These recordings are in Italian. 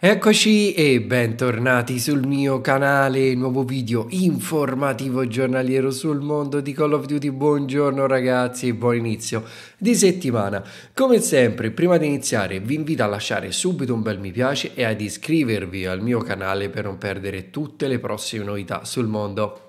Eccoci e bentornati sul mio canale, nuovo video informativo giornaliero sul mondo di Call of Duty. Buongiorno ragazzi e buon inizio di settimana. Come sempre, prima di iniziare vi invito a lasciare subito un bel mi piace e ad iscrivervi al mio canale per non perdere tutte le prossime novità sul mondo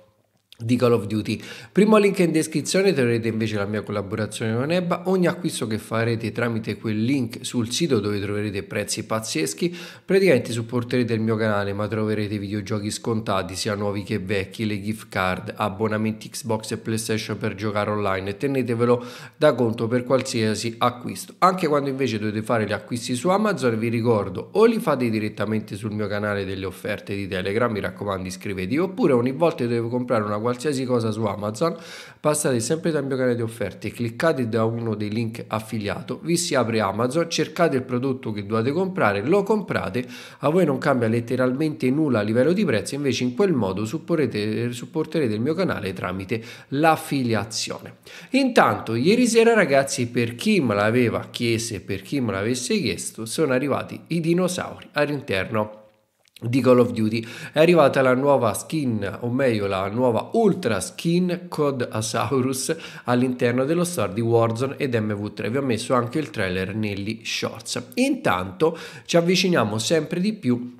di Call of Duty. Primo link in descrizione troverete invece la mia collaborazione con Ebba, ogni acquisto che farete tramite quel link sul sito dove troverete prezzi pazzeschi, praticamente supporterete il mio canale ma troverete videogiochi scontati sia nuovi che vecchi, le gift card, abbonamenti Xbox e PlayStation per giocare online e tenetevelo da conto per qualsiasi acquisto. Anche quando invece dovete fare gli acquisti su Amazon vi ricordo o li fate direttamente sul mio canale delle offerte di Telegram, mi raccomando iscrivetevi, oppure ogni volta che dovete comprare una qualsiasi cosa su Amazon, passate sempre dal mio canale di offerte, cliccate da uno dei link affiliato, vi si apre Amazon, cercate il prodotto che dovete comprare, lo comprate, a voi non cambia letteralmente nulla a livello di prezzo, invece in quel modo supporterete il mio canale tramite l'affiliazione. Intanto, ieri sera ragazzi, per chi me l'aveva chiesto e per chi me l'avesse chiesto, sono arrivati i dinosauri all'interno di Call of Duty è arrivata la nuova skin o meglio la nuova ultra skin Code Asaurus all'interno dello store di Warzone ed MV3 vi ho messo anche il trailer negli shorts intanto ci avviciniamo sempre di più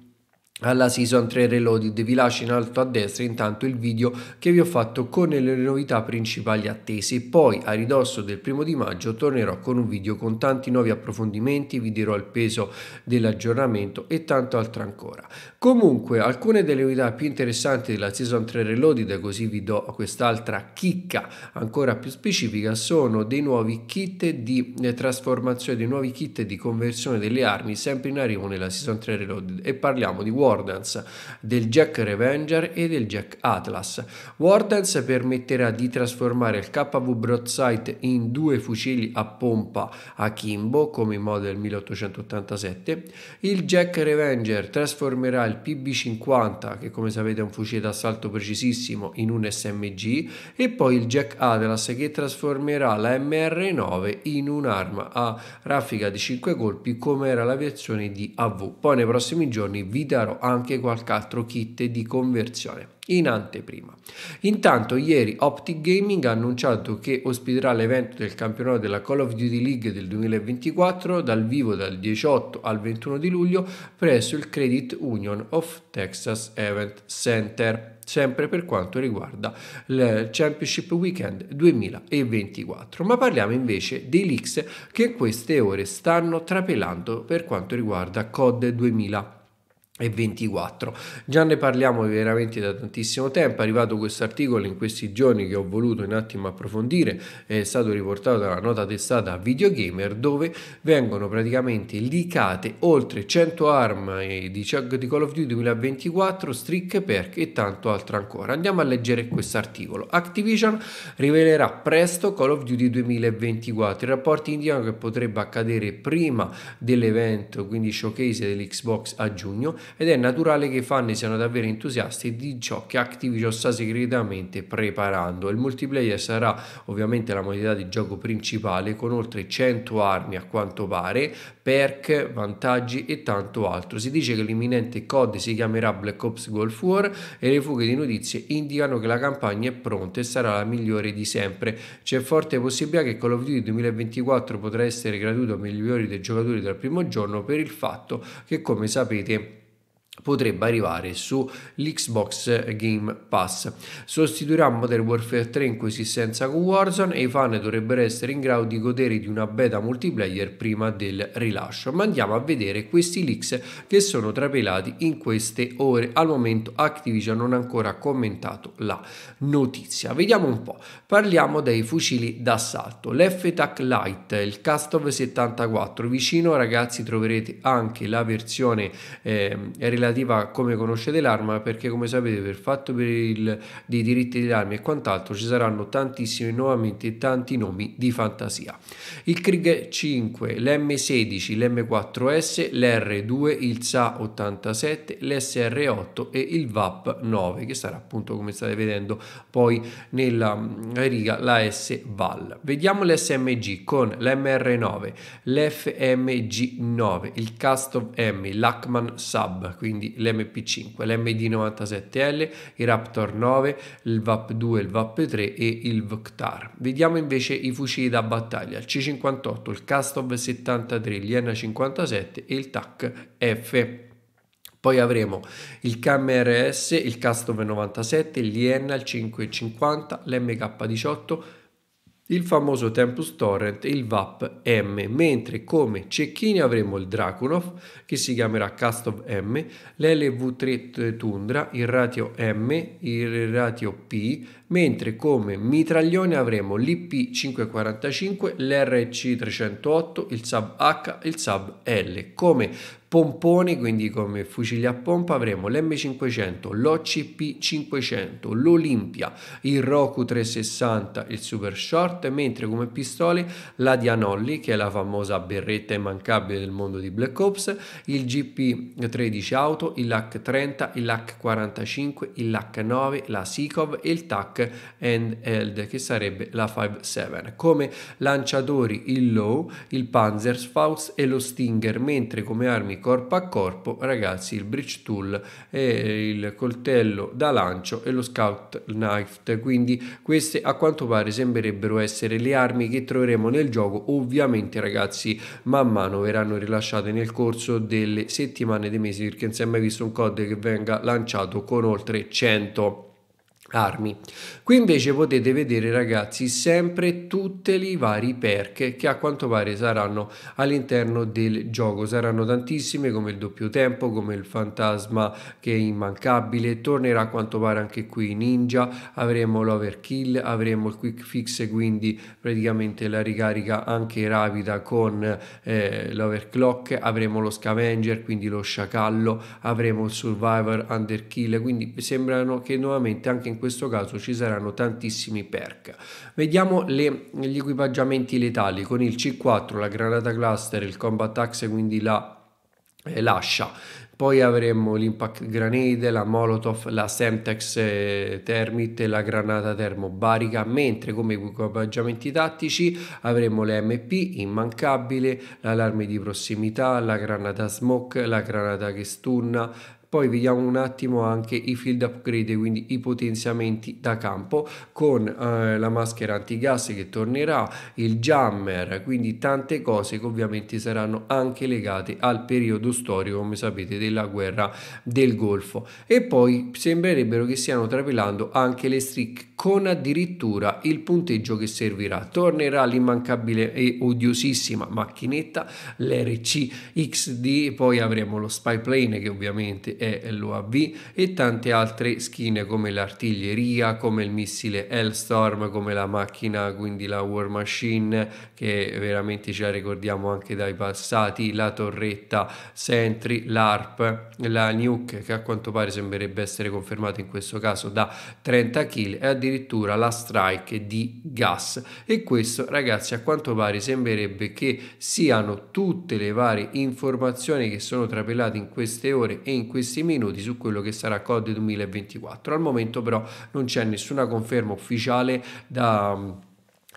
alla season 3 reloaded vi lascio in alto a destra intanto il video che vi ho fatto con le novità principali attese poi a ridosso del primo di maggio tornerò con un video con tanti nuovi approfondimenti vi dirò il peso dell'aggiornamento e tanto altro ancora comunque alcune delle novità più interessanti della season 3 reloaded così vi do quest'altra chicca ancora più specifica sono dei nuovi kit di eh, trasformazione dei nuovi kit di conversione delle armi sempre in arrivo nella season 3 reloaded e parliamo di War Wardens, del Jack Revenger e del Jack Atlas. Wardens permetterà di trasformare il KV Broadside in due fucili a pompa a Kimbo, come in modo del 1887. Il Jack Revenger trasformerà il PB50, che come sapete è un fucile d'assalto precisissimo, in un SMG e poi il Jack Atlas che trasformerà la MR9 in un'arma a raffica di 5 colpi come era la versione di AV. Poi nei prossimi giorni vi darò anche qualche altro kit di conversione in anteprima. Intanto ieri Optic Gaming ha annunciato che ospiterà l'evento del campionato della Call of Duty League del 2024 dal vivo dal 18 al 21 di luglio presso il Credit Union of Texas Event Center sempre per quanto riguarda il Championship Weekend 2024. Ma parliamo invece dei leaks che in queste ore stanno trapelando per quanto riguarda COD 2024 e 24. Già ne parliamo veramente da tantissimo tempo, è arrivato questo articolo in questi giorni che ho voluto un attimo approfondire, è stato riportato dalla nota testata Videogamer dove vengono praticamente licate oltre 100 ARM di Call of Duty 2024, Strick Perk e tanto altro ancora. Andiamo a leggere questo articolo. Activision rivelerà presto Call of Duty 2024, i rapporti indicano che potrebbe accadere prima dell'evento, quindi showcase dell'Xbox a giugno ed è naturale che i fan siano davvero entusiasti di ciò che Activision sta segretamente preparando. Il multiplayer sarà ovviamente la modalità di gioco principale con oltre 100 armi a quanto pare, perk, vantaggi e tanto altro. Si dice che l'imminente COD si chiamerà Black Ops Golf War e le fughe di notizie indicano che la campagna è pronta e sarà la migliore di sempre. C'è forte possibilità che Call of Duty 2024 potrà essere gratuito ai migliori dei giocatori dal primo giorno per il fatto che come sapete potrebbe arrivare su l'Xbox Game Pass. Sostituirà Modern Warfare 3 in coesistenza con Warzone e i fan dovrebbero essere in grado di godere di una beta multiplayer prima del rilascio. Ma andiamo a vedere questi leaks che sono trapelati in queste ore. Al momento Activision non ha ancora commentato la notizia. Vediamo un po'. Parliamo dei fucili d'assalto. L'F-Tac Light, il Castov 74. Vicino ragazzi troverete anche la versione eh, relativa relativa a come conoscete l'arma perché come sapete per fatto per il, dei diritti delle armi e quant'altro ci saranno tantissimi nuovamente e tanti nomi di fantasia. Il Krieg 5, l'M16, l'M4S, l'R2, il SA87, l'SR8 e il VAP 9 che sarà appunto come state vedendo poi nella mm, riga la S VAL. Vediamo l'SMG con l'MR9, l'FMG9, il Custom M, l'Hackman Sub, quindi quindi l'MP5, l'MD97L, i Raptor 9, il VAP2, il VAP3 e il VCTAR. Vediamo invece i fucili da battaglia, il C58, il Castov 73, l'IN57 e il TAC F. Poi avremo il KMRS, il Castov 97, l'IN, il 550, l'MK18, il famoso Tempus Torrent e il VAP M, mentre come cecchini avremo il Drakunov che si chiamerà Castov M, l'LV3 Tundra, il Ratio M, il Ratio P, mentre come mitraglione avremo l'IP545, l'RC308, il Saab H, il Saab L. Come pompone, quindi come fucili a pompa, avremo l'M500, l'OCP500, l'Olimpia, il Roku 360, il Super Short, mentre come pistole la Dianolli, che è la famosa berretta immancabile del mondo di Black Ops, il GP13 Auto, il LAC 30, il LAC 45, il LAC 9, la Sikov e il TAC Duck and Held, che sarebbe la 5-7. Come lanciatori il Low, il Panzerfaust e lo Stinger, mentre come armi corpo a corpo, ragazzi, il Bridge Tool, e il coltello da lancio e lo Scout Knife. Quindi queste a quanto pare sembrerebbero essere le armi che troveremo nel gioco, ovviamente ragazzi, man mano verranno rilasciate nel corso delle settimane dei mesi perché non si è mai visto un COD che venga lanciato con oltre 100 armi. Qui invece potete vedere ragazzi sempre tutti i vari perche che a quanto pare saranno all'interno del gioco, saranno tantissime come il doppio tempo, come il fantasma che è immancabile, tornerà a quanto pare anche qui ninja, avremo l'overkill, avremo il quick fix quindi praticamente la ricarica anche rapida con eh, l'overclock, avremo lo scavenger quindi lo sciacallo, avremo il survivor underkill quindi sembrano che nuovamente anche in questo caso ci saranno tantissimi perk. Vediamo le, gli equipaggiamenti letali con il C4, la granata cluster, il combat axe, quindi la eh, lascia poi avremo l'impact granate, la molotov, la semtex eh, termite, la granata termobarica, mentre come equipaggiamenti tattici avremo le MP immancabile, l'allarme di prossimità, la granata smoke, la granata che stunna, poi vediamo un attimo anche i field upgrade, quindi i potenziamenti da campo con eh, la maschera antigas che tornerà, il jammer, quindi tante cose che ovviamente saranno anche legate al periodo storico, come sapete, della guerra del Golfo. E poi sembrerebbero che stiano trapelando anche le streak con addirittura il punteggio che servirà. Tornerà l'immancabile e odiosissima macchinetta, l'RC XD, poi avremo lo spy plane che ovviamente e l'UAV e tante altre skin come l'artiglieria, come il missile Hellstorm, come la macchina, quindi la War Machine che veramente ce la ricordiamo anche dai passati, la torretta Sentry, l'ARP, la Nuke che a quanto pare sembrerebbe essere confermata in questo caso da 30 kill e addirittura la Strike di gas e questo ragazzi a quanto pare sembrerebbe che siano tutte le varie informazioni che sono trapelate in queste ore e in questi stessi minuti su quello che sarà COD 2024. Al momento però non c'è nessuna conferma ufficiale da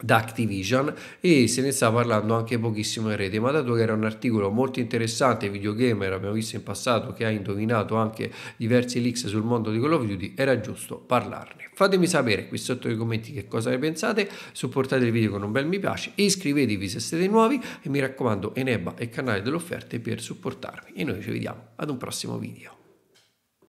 da Activision e se ne sta parlando anche pochissimo in rete ma dato che era un articolo molto interessante videogamer abbiamo visto in passato che ha indovinato anche diversi leaks sul mondo di Call of Duty era giusto parlarne fatemi sapere qui sotto nei commenti che cosa ne pensate supportate il video con un bel mi piace iscrivetevi se siete nuovi e mi raccomando Eneba e canale delle offerte per supportarmi e noi ci vediamo ad un prossimo video